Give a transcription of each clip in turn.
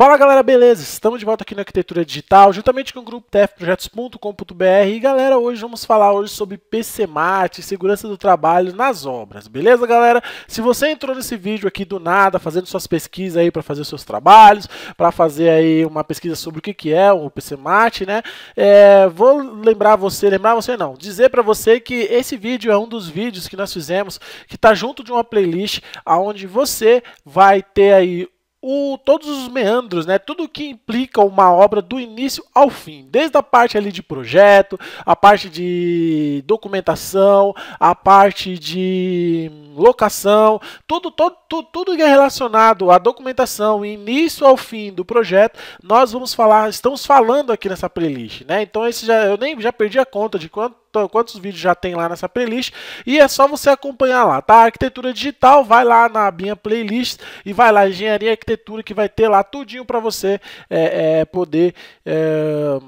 Fala galera, beleza? Estamos de volta aqui na Arquitetura Digital, juntamente com o grupo tfprojetos.com.br e galera, hoje vamos falar hoje sobre PCMAT, segurança do trabalho nas obras, beleza galera? Se você entrou nesse vídeo aqui do nada, fazendo suas pesquisas aí para fazer seus trabalhos, para fazer aí uma pesquisa sobre o que, que é o PCMAT, né? É, vou lembrar você, lembrar você não, dizer para você que esse vídeo é um dos vídeos que nós fizemos que está junto de uma playlist aonde você vai ter aí o, todos os meandros, né? Tudo que implica uma obra do início ao fim, desde a parte ali de projeto, a parte de documentação, a parte de locação, tudo, todo, tudo, tudo que é relacionado à documentação, início ao fim do projeto, nós vamos falar, estamos falando aqui nessa playlist, né? Então esse já eu nem já perdi a conta de quanto quantos vídeos já tem lá nessa playlist. E é só você acompanhar lá, tá? Arquitetura digital, vai lá na minha playlist e vai lá, engenharia e arquitetura, que vai ter lá tudinho para você é, é, poder é,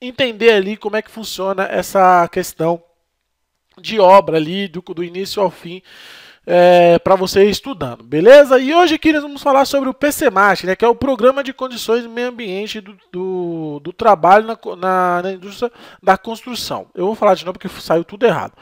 entender ali como é que funciona essa questão de obra ali, do, do início ao fim é, para você estudando, beleza? E hoje aqui nós vamos falar sobre o PCMAT, né, que é o Programa de Condições do Meio Ambiente do, do, do Trabalho na, na, na Indústria da Construção. Eu vou falar de novo porque saiu tudo errado.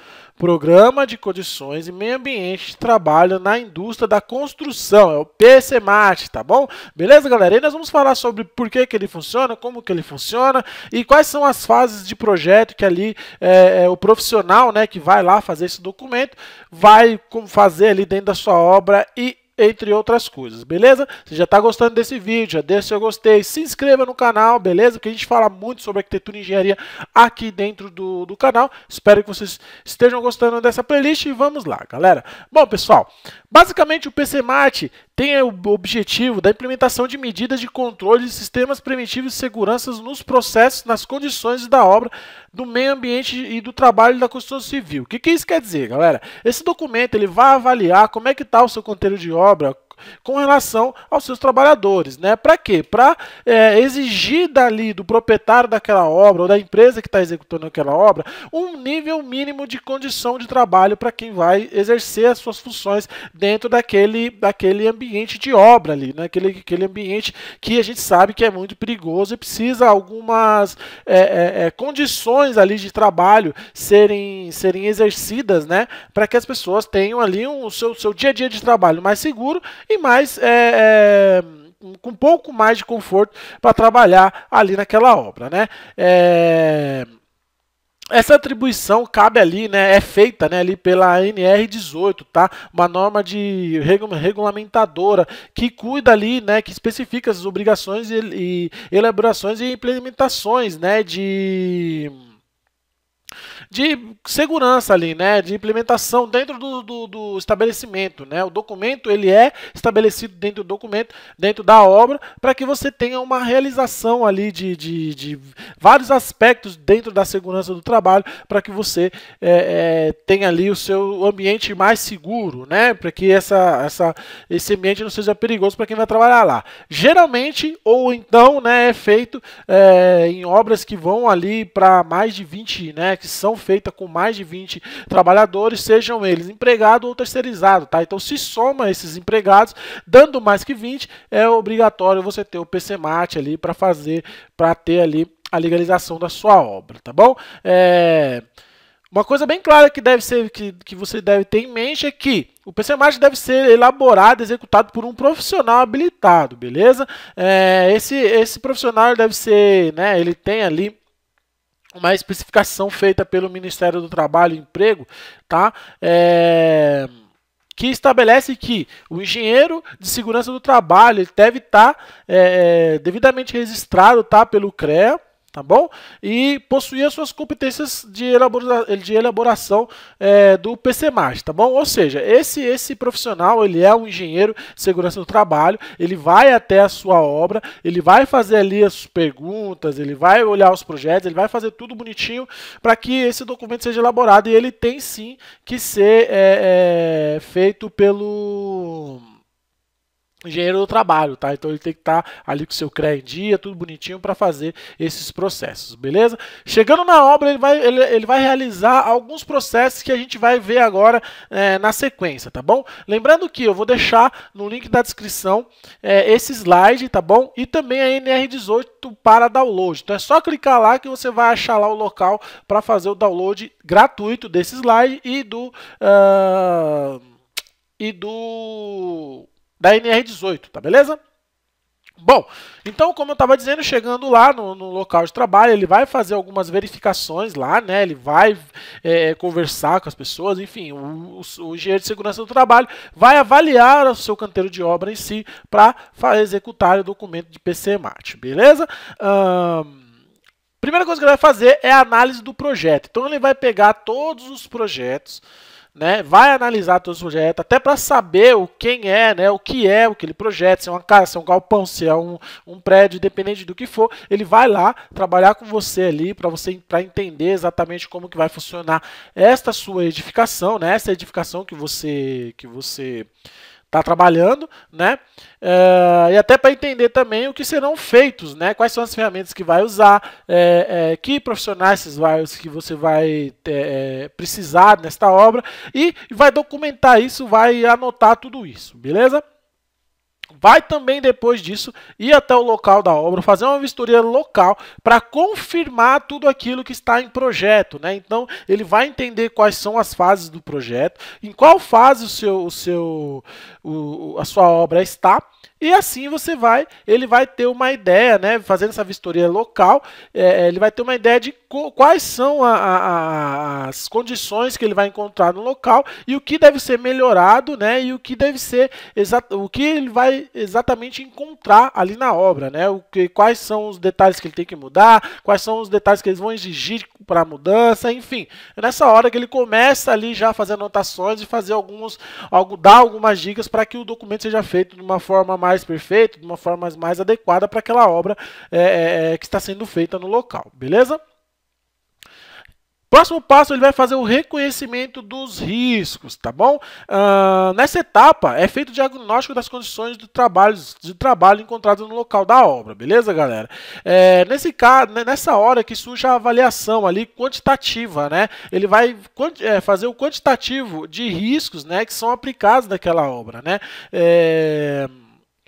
Programa de Condições e Meio Ambiente de Trabalho na Indústria da Construção, é o PCMAT, tá bom? Beleza, galera? E nós vamos falar sobre por que, que ele funciona, como que ele funciona e quais são as fases de projeto que ali é, é, o profissional né, que vai lá fazer esse documento vai fazer ali dentro da sua obra e entre outras coisas, beleza? Se já está gostando desse vídeo, já deixa seu gostei, se inscreva no canal, beleza? Porque a gente fala muito sobre arquitetura e engenharia aqui dentro do, do canal. Espero que vocês estejam gostando dessa playlist e vamos lá, galera. Bom, pessoal, basicamente o PCMAT tem o objetivo da implementação de medidas de controle de sistemas preventivos de segurança nos processos, nas condições da obra, do meio ambiente e do trabalho da construção civil. O que, que isso quer dizer, galera? Esse documento ele vai avaliar como é que está o seu conteúdo de obra, com relação aos seus trabalhadores. Né? Para quê? Para é, exigir dali do proprietário daquela obra ou da empresa que está executando aquela obra um nível mínimo de condição de trabalho para quem vai exercer as suas funções dentro daquele, daquele ambiente de obra ali, né? aquele, aquele ambiente que a gente sabe que é muito perigoso e precisa algumas é, é, é condições ali de trabalho serem, serem exercidas né? para que as pessoas tenham ali o um, seu, seu dia a dia de trabalho mais seguro e mais é, é, com um pouco mais de conforto para trabalhar ali naquela obra, né? É, essa atribuição cabe ali, né, é feita né, ali pela NR18, tá? Uma norma de regulamentadora que cuida ali, né, que especifica as obrigações e, e elaborações e implementações, né, de de segurança ali, né? De implementação dentro do, do, do estabelecimento, né? O documento ele é estabelecido dentro do documento, dentro da obra, para que você tenha uma realização ali de, de, de, vários aspectos dentro da segurança do trabalho, para que você é, é, tenha ali o seu ambiente mais seguro, né? Para que essa, essa, esse ambiente não seja perigoso para quem vai trabalhar lá. Geralmente, ou então, né, é feito é, em obras que vão ali para mais de 20, né? Que são feita com mais de 20 trabalhadores, sejam eles empregado ou terceirizado, tá? Então se soma esses empregados, dando mais que 20, é obrigatório você ter o PCMAT ali para fazer, para ter ali a legalização da sua obra, tá bom? É... Uma coisa bem clara que deve ser que, que você deve ter em mente é que o PCMAT deve ser elaborado, executado por um profissional habilitado, beleza? É, esse, esse profissional deve ser, né? Ele tem ali uma especificação feita pelo Ministério do Trabalho e Emprego, tá? É, que estabelece que o engenheiro de segurança do trabalho deve estar tá, é, é, devidamente registrado tá, pelo CREA, tá bom? E possuía suas competências de, elabora de elaboração é, do PCMAT, tá bom? Ou seja, esse esse profissional, ele é um engenheiro de segurança do trabalho, ele vai até a sua obra, ele vai fazer ali as perguntas, ele vai olhar os projetos, ele vai fazer tudo bonitinho para que esse documento seja elaborado e ele tem sim que ser é, é, feito pelo engenheiro do trabalho, tá? Então ele tem que estar tá ali com seu CREA em dia, tudo bonitinho para fazer esses processos, beleza? Chegando na obra, ele vai, ele, ele, vai realizar alguns processos que a gente vai ver agora é, na sequência, tá bom? Lembrando que eu vou deixar no link da descrição é, esse slide, tá bom? E também a NR18 para download. Então é só clicar lá que você vai achar lá o local para fazer o download gratuito desse slide e do... Uh, e do da NR18, tá beleza? Bom, então, como eu estava dizendo, chegando lá no, no, local de trabalho, ele vai fazer algumas verificações lá, né? Ele vai é, conversar com as pessoas, enfim, o, o, o engenheiro de segurança do trabalho vai avaliar o seu canteiro de obra em si para executar o documento de PCMAT, beleza? Um... Primeira coisa que ele vai fazer é a análise do projeto. Então ele vai pegar todos os projetos né? Vai analisar todo o projeto, até para saber o quem é, né? O que é, o que ele projeta, se é uma casa, se é um galpão, se é um, um prédio, independente do que for, ele vai lá trabalhar com você ali para você para entender exatamente como que vai funcionar esta sua edificação, né? Essa edificação que você que você está trabalhando, né? É, e até para entender também o que serão feitos, né? Quais são as ferramentas que vai usar, é, é, que profissionais vai, que você vai é, é, precisar nesta obra e vai documentar isso, vai anotar tudo isso, beleza? vai também depois disso ir até o local da obra, fazer uma vistoria local para confirmar tudo aquilo que está em projeto, né? Então ele vai entender quais são as fases do projeto, em qual fase o seu, o seu, o, a sua obra está. E assim você vai, ele vai ter uma ideia, né? Fazendo essa vistoria local, é, ele vai ter uma ideia de quais são a, a, as condições que ele vai encontrar no local e o que deve ser melhorado, né? E o que deve ser o que ele vai exatamente encontrar ali na obra, né? O que, quais são os detalhes que ele tem que mudar, quais são os detalhes que eles vão exigir para mudança, enfim. É nessa hora que ele começa ali já a fazer anotações e fazer alguns, algo, dar algumas dicas para que o documento seja feito de uma forma mais perfeita, de uma forma mais adequada para aquela obra é, é, é, que está sendo feita no local, beleza? Próximo passo, ele vai fazer o reconhecimento dos riscos, tá bom? Uh, nessa etapa, é feito o diagnóstico das condições do trabalho, de trabalho encontradas no local da obra, beleza, galera? É, nesse caso, né, nessa hora que surge a avaliação ali quantitativa, né? Ele vai é, fazer o quantitativo de riscos, né, que são aplicados naquela obra, né? É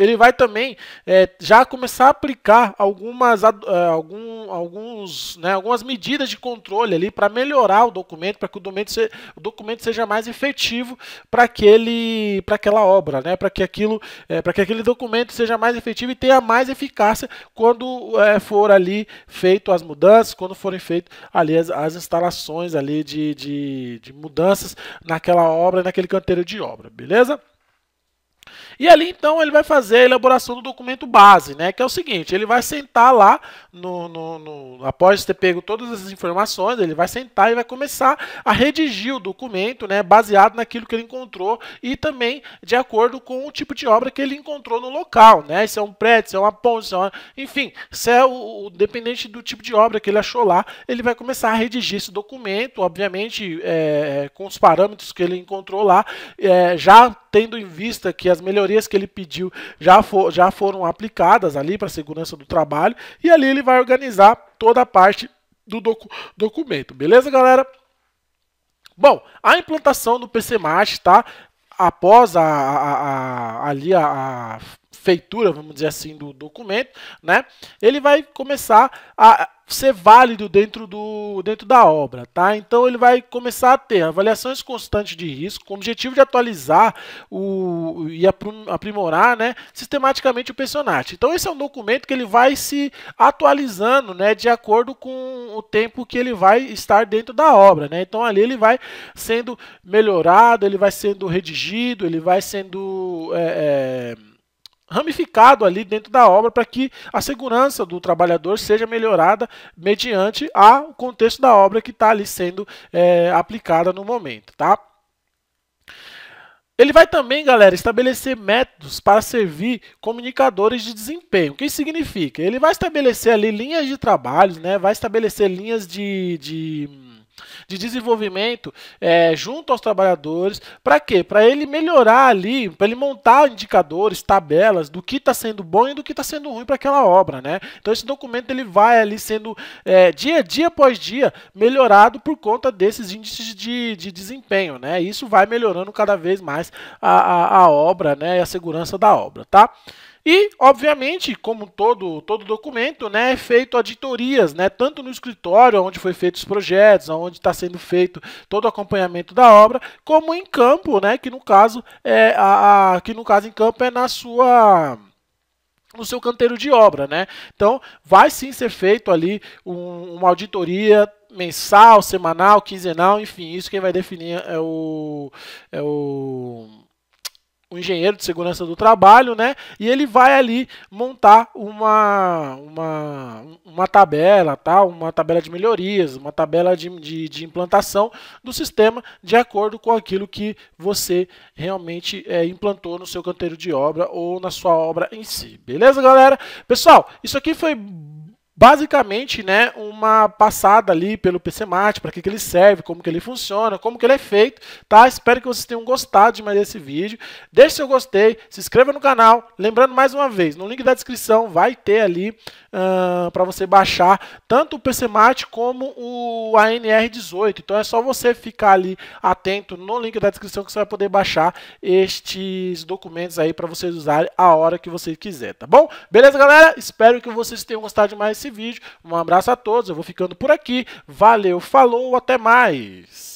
ele vai também é, já começar a aplicar algumas, é, algum, alguns, né, algumas medidas de controle ali para melhorar o documento, para que o documento, se, o documento seja mais efetivo para aquele, para aquela obra, né, para que aquilo, é, para que aquele documento seja mais efetivo e tenha mais eficácia quando é, for ali feito as mudanças, quando forem feitas ali as, as, instalações ali de, de, de mudanças naquela obra, naquele canteiro de obra, beleza? E ali então ele vai fazer a elaboração do documento base, né? Que é o seguinte: ele vai sentar lá, no, no, no, após ter pego todas as informações, ele vai sentar e vai começar a redigir o documento, né? Baseado naquilo que ele encontrou e também de acordo com o tipo de obra que ele encontrou no local, né? Se é um prédio, se é uma ponte, se é uma... enfim, se é o, o dependente do tipo de obra que ele achou lá, ele vai começar a redigir esse documento, obviamente é, com os parâmetros que ele encontrou lá, é, já tendo em vista que as melhorias que ele pediu já, for, já foram aplicadas ali para a segurança do trabalho, e ali ele vai organizar toda a parte do docu documento, beleza, galera? Bom, a implantação do PC Mart, tá? Após a, a, a ali a, a feitura, vamos dizer assim, do documento, né? Ele vai começar a ser válido dentro, do, dentro da obra, tá? Então ele vai começar a ter avaliações constantes de risco, com o objetivo de atualizar o, e aprimorar, né, sistematicamente o personagem. Então esse é um documento que ele vai se atualizando, né, de acordo com o tempo que ele vai estar dentro da obra, né? Então ali ele vai sendo melhorado, ele vai sendo redigido, ele vai sendo é, é ramificado ali dentro da obra para que a segurança do trabalhador seja melhorada mediante o contexto da obra que está ali sendo é, aplicada no momento, tá? Ele vai também, galera, estabelecer métodos para servir como indicadores de desempenho. O que isso significa? Ele vai estabelecer ali linhas de trabalho, né? vai estabelecer linhas de, de de desenvolvimento é, junto aos trabalhadores. Para quê? Para ele melhorar ali, para ele montar indicadores, tabelas do que está sendo bom e do que está sendo ruim para aquela obra. Né? Então esse documento ele vai ali sendo é, dia, dia após dia melhorado por conta desses índices de, de desempenho. Né? Isso vai melhorando cada vez mais a, a, a obra né? e a segurança da obra. Tá? E, obviamente, como todo, todo documento, né, é feito auditorias, né, tanto no escritório, onde foi feito os projetos, onde está sendo feito todo o acompanhamento da obra, como em campo, né, que no caso é a, a que no caso em campo é na sua no seu canteiro de obra, né? Então, vai sim ser feito ali um, uma auditoria mensal, semanal, quinzenal, enfim, isso quem vai definir é o é o um engenheiro de segurança do trabalho, né? E ele vai ali montar uma, uma, uma tabela, tá? uma tabela de melhorias, uma tabela de, de, de implantação do sistema de acordo com aquilo que você realmente é, implantou no seu canteiro de obra ou na sua obra em si. Beleza, galera? Pessoal, isso aqui foi basicamente né, uma passada ali pelo PCMAT, para que, que ele serve, como que ele funciona, como que ele é feito, tá? Espero que vocês tenham gostado de mais esse vídeo. Deixe seu gostei, se inscreva no canal. Lembrando mais uma vez, no link da descrição vai ter ali uh, ah, para você baixar tanto o PCMAT como o ANR18. Então é só você ficar ali atento no link da descrição que você vai poder baixar estes documentos aí para vocês usarem a hora que você quiser, tá bom? Beleza, galera? Espero que vocês tenham gostado de mais esse vídeo. Um abraço a todos, eu vou ficando por aqui. Valeu, falou, até mais!